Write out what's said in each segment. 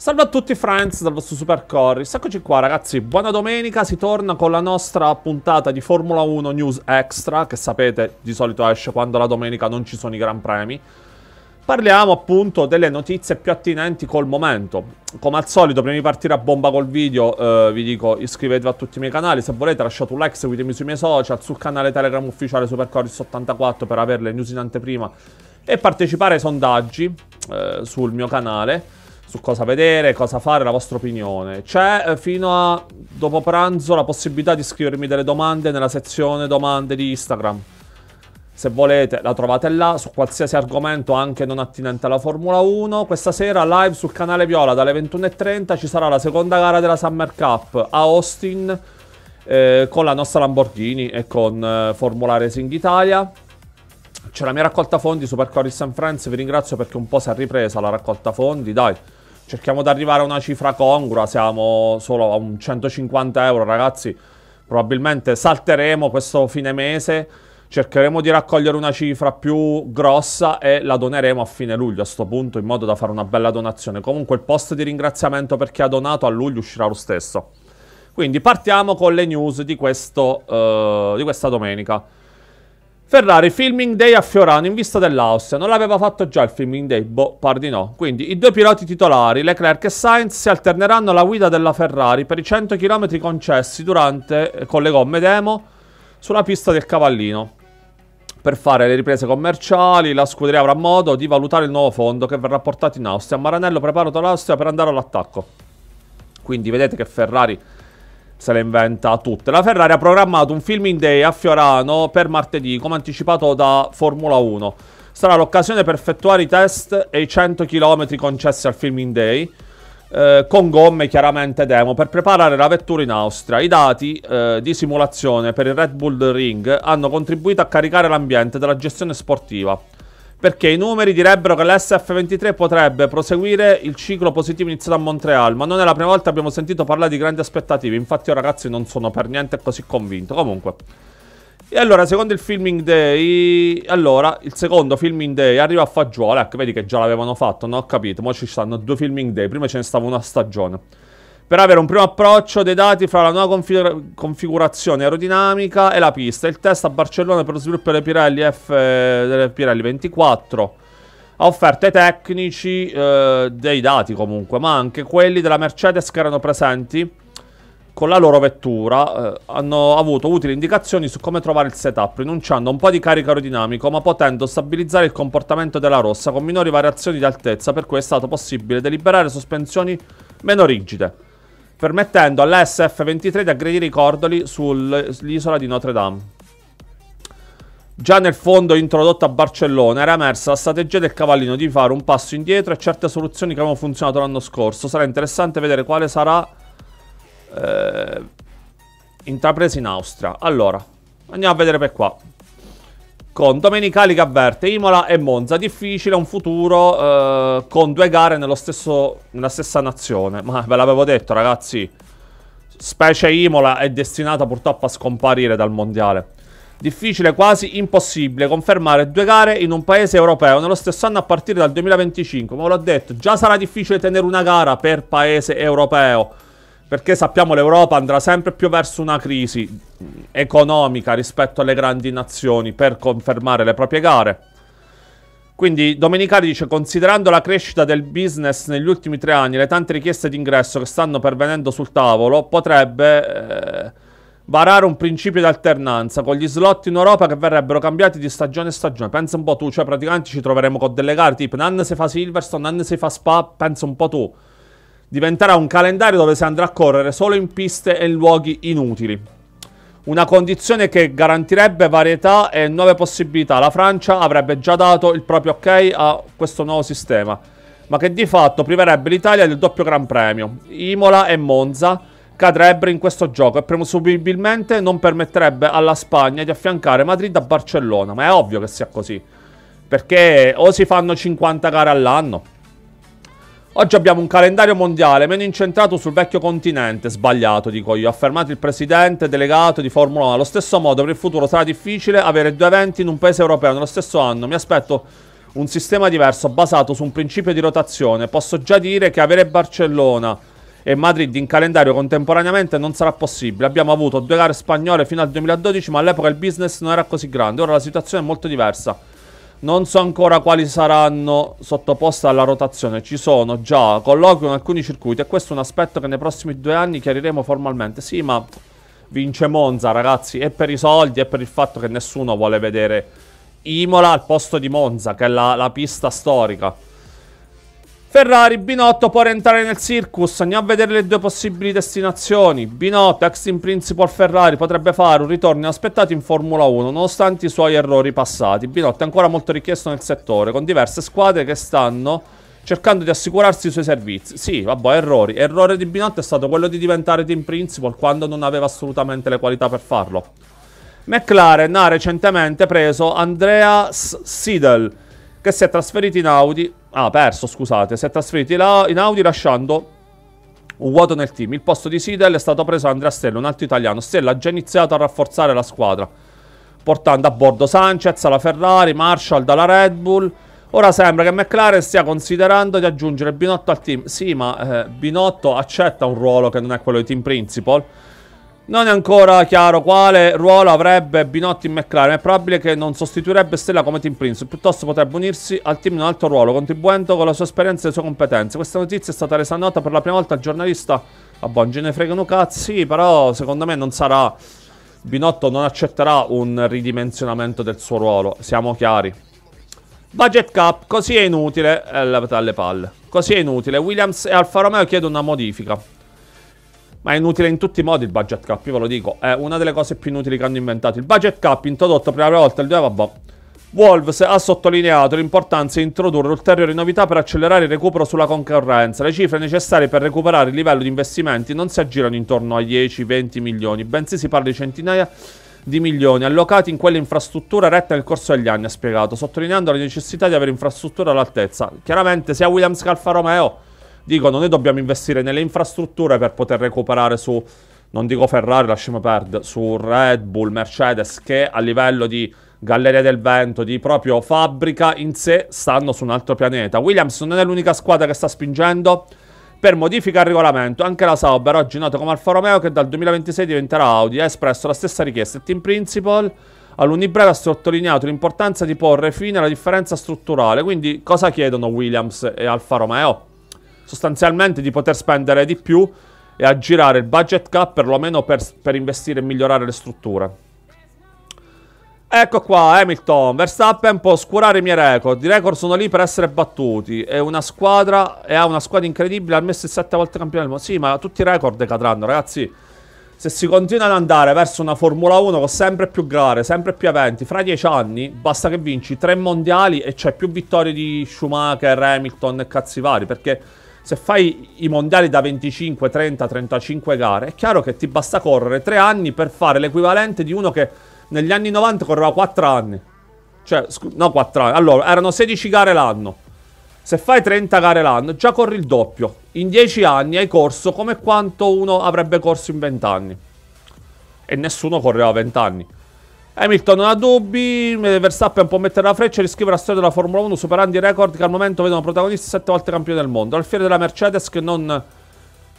Salve a tutti friends dal vostro Supercore, eccoci qua ragazzi, buona domenica, si torna con la nostra puntata di Formula 1 News Extra, che sapete di solito esce quando la domenica non ci sono i gran premi. Parliamo appunto delle notizie più attinenti col momento. Come al solito, prima di partire a bomba col video, eh, vi dico iscrivetevi a tutti i miei canali, se volete lasciate un like, seguitemi sui miei social, sul canale Telegram ufficiale Supercoris84 per avere le news in anteprima e partecipare ai sondaggi eh, sul mio canale su cosa vedere, cosa fare, la vostra opinione. C'è eh, fino a dopo pranzo la possibilità di scrivermi delle domande nella sezione domande di Instagram. Se volete la trovate là su qualsiasi argomento anche non attinente alla Formula 1. Questa sera live sul canale Viola dalle 21.30 ci sarà la seconda gara della Summer Cup a Austin eh, con la nostra Lamborghini e con eh, Formula Racing Italia. C'è la mia raccolta fondi Supercar San Friends, vi ringrazio perché un po' si è ripresa la raccolta fondi, dai. Cerchiamo di arrivare a una cifra congrua, siamo solo a un 150 euro ragazzi. Probabilmente salteremo questo fine mese, cercheremo di raccogliere una cifra più grossa e la doneremo a fine luglio a questo punto in modo da fare una bella donazione. Comunque il post di ringraziamento per chi ha donato a luglio uscirà lo stesso. Quindi partiamo con le news di, questo, uh, di questa domenica. Ferrari filming day a Fiorano in vista dell'Austria. Non l'aveva fatto già il filming day? Boh, par di no. Quindi i due piloti titolari, Leclerc e Sainz, si alterneranno alla guida della Ferrari per i 100 km concessi durante, eh, con le gomme demo sulla pista del Cavallino. Per fare le riprese commerciali, la scuderia avrà modo di valutare il nuovo fondo che verrà portato in Austria. Maranello preparato l'Austria per andare all'attacco. Quindi vedete che Ferrari se le inventa tutte. La Ferrari ha programmato un filming day a Fiorano per martedì, come anticipato da Formula 1. Sarà l'occasione per effettuare i test e i 100 km concessi al filming day. Eh, con gomme chiaramente demo per preparare la vettura in Austria. I dati eh, di simulazione per il Red Bull Ring hanno contribuito a caricare l'ambiente della gestione sportiva perché i numeri direbbero che l'SF-23 potrebbe proseguire il ciclo positivo iniziato a Montreal, ma non è la prima volta che abbiamo sentito parlare di grandi aspettative, infatti io ragazzi non sono per niente così convinto, comunque. E allora, secondo il filming day, allora, il secondo filming day arriva a Fagiuola, ecco, vedi che già l'avevano fatto, non ho capito, ma ci stanno due filming day, prima ce ne stava una stagione per avere un primo approccio dei dati fra la nuova config configurazione aerodinamica e la pista. Il test a Barcellona per lo sviluppo delle Pirelli, F, eh, delle Pirelli 24 ha offerto ai tecnici eh, dei dati comunque, ma anche quelli della Mercedes che erano presenti con la loro vettura eh, hanno avuto utili indicazioni su come trovare il setup, rinunciando a un po' di carico aerodinamico, ma potendo stabilizzare il comportamento della rossa con minori variazioni di altezza, per cui è stato possibile deliberare sospensioni meno rigide permettendo allsf 23 di aggredire i cordoli sull'isola di Notre Dame. Già nel fondo introdotto a Barcellona era emersa la strategia del cavallino di fare un passo indietro e certe soluzioni che avevano funzionato l'anno scorso. Sarà interessante vedere quale sarà eh, intrapresa in Austria. Allora, andiamo a vedere per qua con Domenicali che avverte Imola e Monza. Difficile un futuro eh, con due gare stesso, nella stessa nazione. Ma ve l'avevo detto, ragazzi. Specie Imola è destinata purtroppo a scomparire dal mondiale. Difficile, quasi impossibile confermare due gare in un paese europeo nello stesso anno a partire dal 2025. Ma ve l'ho detto, già sarà difficile tenere una gara per paese europeo perché sappiamo l'Europa andrà sempre più verso una crisi economica rispetto alle grandi nazioni per confermare le proprie gare. Quindi Domenicari dice, considerando la crescita del business negli ultimi tre anni e le tante richieste d'ingresso che stanno pervenendo sul tavolo, potrebbe eh, varare un principio di alternanza con gli slot in Europa che verrebbero cambiati di stagione in stagione. Pensa un po' tu, cioè praticamente ci troveremo con delle gare tipo un se fa Silverstone, un se fa Spa, pensa un po' tu. Diventerà un calendario dove si andrà a correre solo in piste e in luoghi inutili. Una condizione che garantirebbe varietà e nuove possibilità. La Francia avrebbe già dato il proprio ok a questo nuovo sistema, ma che di fatto priverebbe l'Italia del doppio Gran Premio. Imola e Monza cadrebbero in questo gioco e presumibilmente non permetterebbe alla Spagna di affiancare Madrid a Barcellona, ma è ovvio che sia così perché o si fanno 50 gare all'anno Oggi abbiamo un calendario mondiale meno incentrato sul vecchio continente, sbagliato dico io, ha affermato il presidente delegato di Formula 1. Allo stesso modo per il futuro sarà difficile avere due eventi in un paese europeo nello stesso anno. Mi aspetto un sistema diverso basato su un principio di rotazione. Posso già dire che avere Barcellona e Madrid in calendario contemporaneamente non sarà possibile. Abbiamo avuto due gare spagnole fino al 2012, ma all'epoca il business non era così grande. Ora la situazione è molto diversa non so ancora quali saranno sottoposte alla rotazione, ci sono già colloqui in alcuni circuiti e questo è un aspetto che nei prossimi due anni chiariremo formalmente. Sì, ma vince Monza, ragazzi, e per i soldi e per il fatto che nessuno vuole vedere Imola al posto di Monza, che è la, la pista storica. Ferrari, Binotto può rientrare nel circus, andiamo a vedere le due possibili destinazioni. Binotto, ex in principal Ferrari, potrebbe fare un ritorno inaspettato in Formula 1, nonostante i suoi errori passati. Binotto è ancora molto richiesto nel settore, con diverse squadre che stanno cercando di assicurarsi i suoi servizi. Sì, vabbè, errori. Errore di Binotto è stato quello di diventare team principal quando non aveva assolutamente le qualità per farlo. McLaren ha recentemente preso Andreas Siedel, che si è trasferito in Audi Ah, perso, scusate. Si è trasferito in Audi lasciando un vuoto nel team. Il posto di Sidel è stato preso da Andrea Stella, un altro italiano. Stella ha già iniziato a rafforzare la squadra, portando a bordo Sanchez, la Ferrari, Marshall dalla Red Bull. Ora sembra che McLaren stia considerando di aggiungere Binotto al team. Sì, ma eh, Binotto accetta un ruolo che non è quello di team principal. Non è ancora chiaro quale ruolo avrebbe Binotti in McLaren. È probabile che non sostituirebbe Stella come team principal, piuttosto potrebbe unirsi al team in un altro ruolo, contribuendo con la sua esperienza e le sue competenze. Questa notizia è stata resa nota per la prima volta al giornalista. A buon ce ne fregano cazzi, però secondo me non sarà. Binotto non accetterà un ridimensionamento del suo ruolo, siamo chiari. Budget cap, così è inutile. Eh, alle palle. Così è inutile. Williams e Alfa Romeo chiedono una modifica. Ma è inutile in tutti i modi il budget cap, io ve lo dico. È una delle cose più inutili che hanno inventato. Il budget cap introdotto per la prima volta il 2 vabbè. Wolves ha sottolineato l'importanza di introdurre ulteriori novità per accelerare il recupero sulla concorrenza. Le cifre necessarie per recuperare il livello di investimenti non si aggirano intorno a 10-20 milioni, bensì si parla di centinaia di milioni allocati in quelle infrastrutture rette nel corso degli anni, ha spiegato, sottolineando la necessità di avere infrastrutture all'altezza. Chiaramente sia Williams che Alfa Romeo dicono noi dobbiamo investire nelle infrastrutture per poter recuperare su, non dico Ferrari, lasciamo perdere, su Red Bull, Mercedes, che a livello di galleria del vento, di proprio fabbrica in sé, stanno su un altro pianeta. Williams non è l'unica squadra che sta spingendo per modifica al regolamento. Anche la Sauber, oggi nota come Alfa Romeo, che dal 2026 diventerà Audi, ha espresso la stessa richiesta. Il team principle all'Unibreve ha sottolineato l'importanza di porre fine alla differenza strutturale. Quindi cosa chiedono Williams e Alfa Romeo? sostanzialmente di poter spendere di più e aggirare il budget cap perlomeno per, per investire e migliorare le strutture. Ecco qua Hamilton, Verstappen può oscurare i miei record, i record sono lì per essere battuti, è una squadra, e ha una squadra incredibile, ha messo il 7 volte campione del mondo, sì ma tutti i record cadranno ragazzi, se si continua ad andare verso una Formula 1 con sempre più gare, sempre più eventi, fra 10 anni basta che vinci 3 mondiali e c'è più vittorie di Schumacher, Hamilton e cazzi vari, perché se fai i mondiali da 25, 30, 35 gare, è chiaro che ti basta correre 3 anni per fare l'equivalente di uno che negli anni 90 correva 4 anni. Cioè, no 4 anni, allora, erano 16 gare l'anno. Se fai 30 gare l'anno, già corri il doppio. In 10 anni hai corso come quanto uno avrebbe corso in 20 anni. E nessuno correva 20 anni. Hamilton non ha dubbi, Verstappen può mettere la freccia e riscrivere la storia della Formula 1 superando i record che al momento vedono protagonisti sette volte campioni del mondo. Alfiere della Mercedes che non...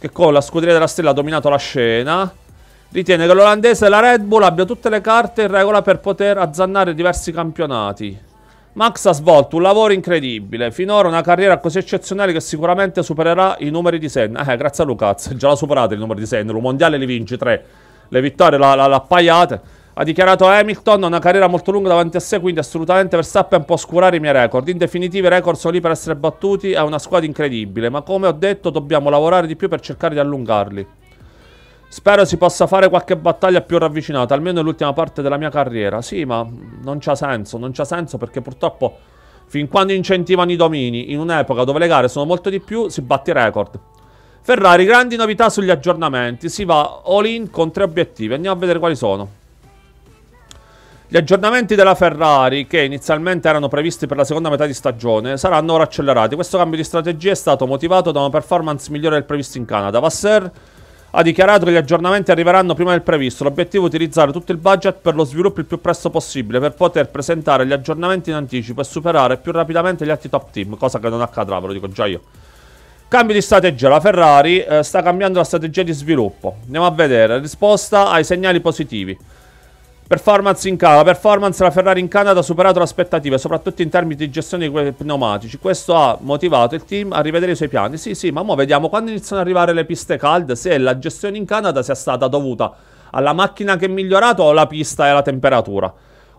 che con la scuderia della stella ha dominato la scena. Ritiene che l'olandese e la Red Bull abbia tutte le carte in regola per poter azzannare diversi campionati. Max ha svolto un lavoro incredibile, finora una carriera così eccezionale che sicuramente supererà i numeri di Senna. Eh, grazie a Lucas, già l'ha superato il numero di Senna, il mondiale li vince 3, le vittorie l'ha appaiate. Ha dichiarato Hamilton, ha una carriera molto lunga davanti a sé, quindi assolutamente Verstappen può oscurare i miei record. In definitiva i record sono lì per essere battuti, è una squadra incredibile, ma come ho detto dobbiamo lavorare di più per cercare di allungarli. Spero si possa fare qualche battaglia più ravvicinata, almeno nell'ultima parte della mia carriera. Sì, ma non c'ha senso, non c'ha senso perché purtroppo fin quando incentivano i domini, in un'epoca dove le gare sono molto di più, si batte i record. Ferrari, grandi novità sugli aggiornamenti, si va all in con tre obiettivi, andiamo a vedere quali sono. Gli aggiornamenti della Ferrari, che inizialmente erano previsti per la seconda metà di stagione, saranno ora accelerati. Questo cambio di strategia è stato motivato da una performance migliore del previsto in Canada. Vasseur ha dichiarato che gli aggiornamenti arriveranno prima del previsto. L'obiettivo è utilizzare tutto il budget per lo sviluppo il più presto possibile, per poter presentare gli aggiornamenti in anticipo e superare più rapidamente gli altri top team, cosa che non accadrà, ve lo dico già io. Cambio di strategia, la Ferrari eh, sta cambiando la strategia di sviluppo. Andiamo a vedere, risposta ai segnali positivi. Performance in cala, performance la Ferrari in Canada ha superato le aspettative, soprattutto in termini di gestione dei pneumatici. Questo ha motivato il team a rivedere i suoi piani. Sì, sì, ma ora vediamo quando iniziano ad arrivare le piste calde, se la gestione in Canada sia stata dovuta alla macchina che è migliorata o alla pista e alla temperatura.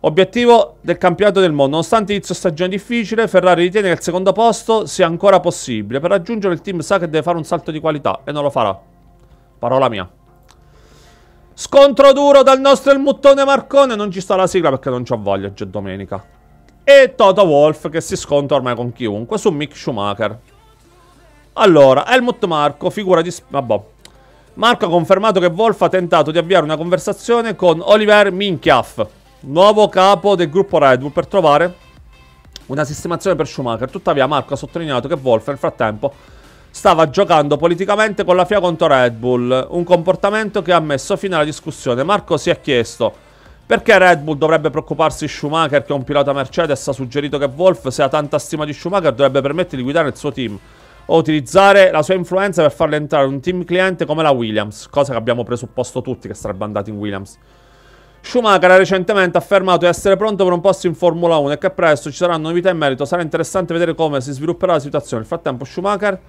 Obiettivo del campionato del mondo. Nonostante inizio stagione difficile, Ferrari ritiene che il secondo posto sia ancora possibile. Per raggiungere il team sa che deve fare un salto di qualità e non lo farà. Parola mia. Scontro duro dal nostro il muttone Marcone. Non ci sta la sigla perché non c'ho voglia, oggi domenica. E Toto Wolf che si scontra ormai con chiunque su Mick Schumacher. Allora, Helmut Marco, figura di... Vabbè. Marco ha confermato che Wolf ha tentato di avviare una conversazione con Oliver Minchiaff, nuovo capo del gruppo Red Bull, per trovare una sistemazione per Schumacher. Tuttavia Marco ha sottolineato che Wolf nel frattempo stava giocando politicamente con la FIA contro Red Bull, un comportamento che ha messo fine alla discussione. Marco si è chiesto perché Red Bull dovrebbe preoccuparsi di Schumacher che è un pilota Mercedes ha suggerito che Wolf, se ha tanta stima di Schumacher, dovrebbe permettere di guidare il suo team o utilizzare la sua influenza per farle entrare un team cliente come la Williams, cosa che abbiamo presupposto tutti che sarebbe andato in Williams. Schumacher ha recentemente affermato di essere pronto per un posto in Formula 1 e che presto ci saranno novità in merito. Sarà interessante vedere come si svilupperà la situazione. Nel frattempo Schumacher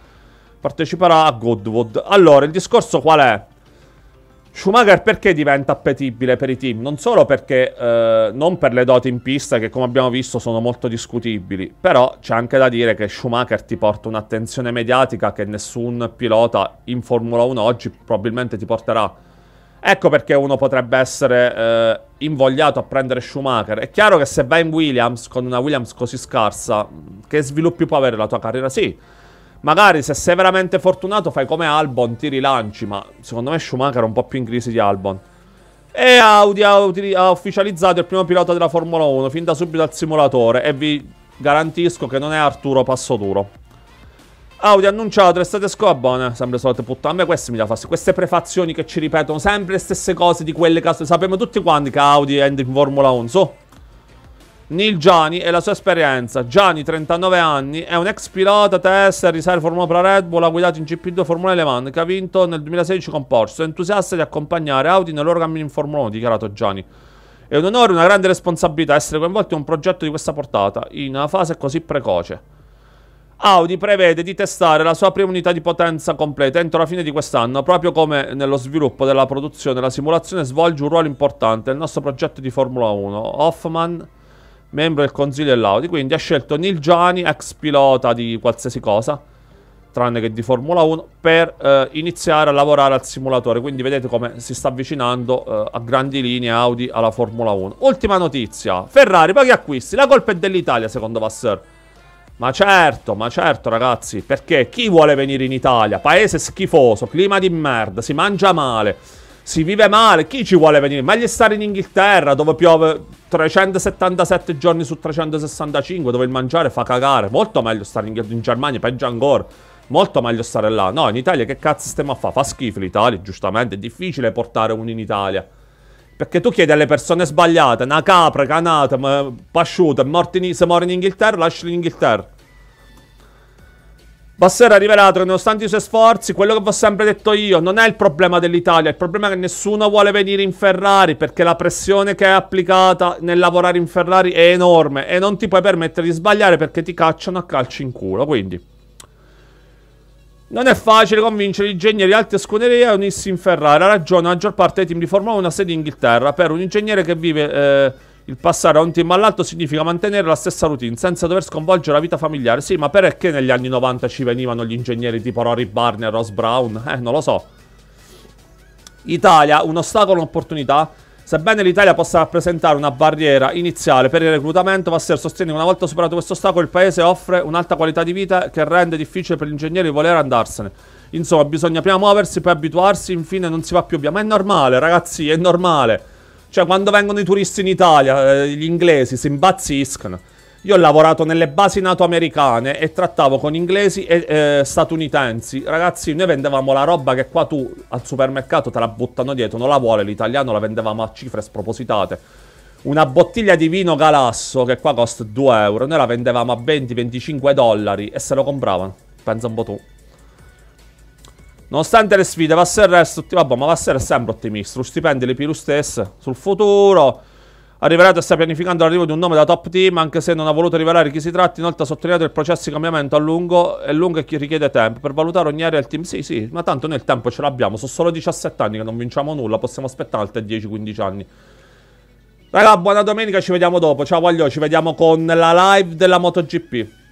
parteciperà a Goodwood. Allora, il discorso qual è? Schumacher perché diventa appetibile per i team? Non solo perché, eh, non per le doti in pista che come abbiamo visto sono molto discutibili, però c'è anche da dire che Schumacher ti porta un'attenzione mediatica che nessun pilota in Formula 1 oggi probabilmente ti porterà. Ecco perché uno potrebbe essere eh, invogliato a prendere Schumacher. È chiaro che se vai in Williams con una Williams così scarsa, che sviluppi può avere la tua carriera? Sì, Magari se sei veramente fortunato fai come Albon, ti rilanci, ma secondo me Schumacher è un po' più in crisi di Albon. E Audi ha, ha ufficializzato il primo pilota della Formula 1 fin da subito al simulatore e vi garantisco che non è Arturo Passoduro. Audi ha annunciato l'estate scorsa, sempre solite puttane, a me queste mi da fastidio, queste prefazioni che ci ripetono sempre le stesse cose di quelle che sappiamo tutti quanti che Audi è in Formula 1, so. Neil Gianni e la sua esperienza. Gianni, 39 anni, è un ex pilota TS Risale Formula Pro Red Bull, ha guidato in GP2 Formula Le Mans, che ha vinto nel 2016 con Porsche. Entusiasta di accompagnare Audi nel loro cammino in Formula 1, dichiarato Gianni. È un onore e una grande responsabilità essere coinvolti in un progetto di questa portata, in una fase così precoce. Audi prevede di testare la sua prima unità di potenza completa entro la fine di quest'anno, proprio come nello sviluppo della produzione la simulazione svolge un ruolo importante nel nostro progetto di Formula 1. Hoffman membro del consiglio dell'Audi. Quindi ha scelto Neil Gianni, ex pilota di qualsiasi cosa, tranne che di Formula 1, per eh, iniziare a lavorare al simulatore. Quindi vedete come si sta avvicinando eh, a grandi linee Audi alla Formula 1. Ultima notizia, Ferrari, pochi acquisti. La colpa è dell'Italia, secondo Vasseur. Ma certo, ma certo ragazzi, perché chi vuole venire in Italia? Paese schifoso, clima di merda, si mangia male. Si vive male, chi ci vuole venire? Meglio stare in Inghilterra dove piove 377 giorni su 365, dove il mangiare fa cagare. Molto meglio stare in, in Germania, peggio ancora. Molto meglio stare là. No, in Italia che cazzo stiamo a fare? Fa schifo l'Italia, giustamente. È difficile portare uno in Italia. Perché tu chiedi alle persone sbagliate, una capra, canata, pasciuta, se muore in Inghilterra, lasci in Inghilterra. Bassero ha rivelato che nonostante i suoi sforzi, quello che vi ho sempre detto io, non è il problema dell'Italia, il problema è che nessuno vuole venire in Ferrari perché la pressione che è applicata nel lavorare in Ferrari è enorme e non ti puoi permettere di sbagliare perché ti cacciano a calci in culo, quindi... Non è facile convincere gli ingegneri di altre scuderie a unirsi in Ferrari, ha ragione la maggior parte dei team di Formula 1 sede in Inghilterra per un ingegnere che vive... Eh, il passare da un team all'altro significa mantenere la stessa routine, senza dover sconvolgere la vita familiare. Sì, ma perché negli anni 90 ci venivano gli ingegneri tipo Rory Barney e Ross Brown? Eh, non lo so. Italia, un ostacolo, un'opportunità. Sebbene l'Italia possa rappresentare una barriera iniziale per il reclutamento, Vassero sostiene che una volta superato questo ostacolo il paese offre un'alta qualità di vita che rende difficile per gli ingegneri voler andarsene. Insomma, bisogna prima muoversi, poi abituarsi, infine non si va più via. Ma è normale, ragazzi, è normale. Cioè, quando vengono i turisti in Italia, eh, gli inglesi si imbazziscono. Io ho lavorato nelle basi NATO-americane e trattavo con inglesi e eh, statunitensi. Ragazzi, noi vendevamo la roba che qua tu al supermercato te la buttano dietro, non la vuole l'italiano, la vendevamo a cifre spropositate. Una bottiglia di vino Galasso, che qua costa 2 euro, noi la vendevamo a 20-25 dollari e se lo compravano. Pensa un po' tu. Nonostante le sfide, Vassar resta ottimista. Vabbè, ma Vassar è sempre ottimista. Lo stipendio le più stesse sul futuro. Arriverato sta pianificando l'arrivo di un nome da top team, anche se non ha voluto rivelare chi si tratti. Inoltre ha sottolineato il processo di cambiamento a lungo, è lungo e richiede tempo. Per valutare ogni area del team, sì, sì, ma tanto noi il tempo ce l'abbiamo. Sono solo 17 anni che non vinciamo nulla, possiamo aspettare altri 10-15 anni. Raga, buona domenica, ci vediamo dopo. Ciao, voglio, ci vediamo con la live della MotoGP.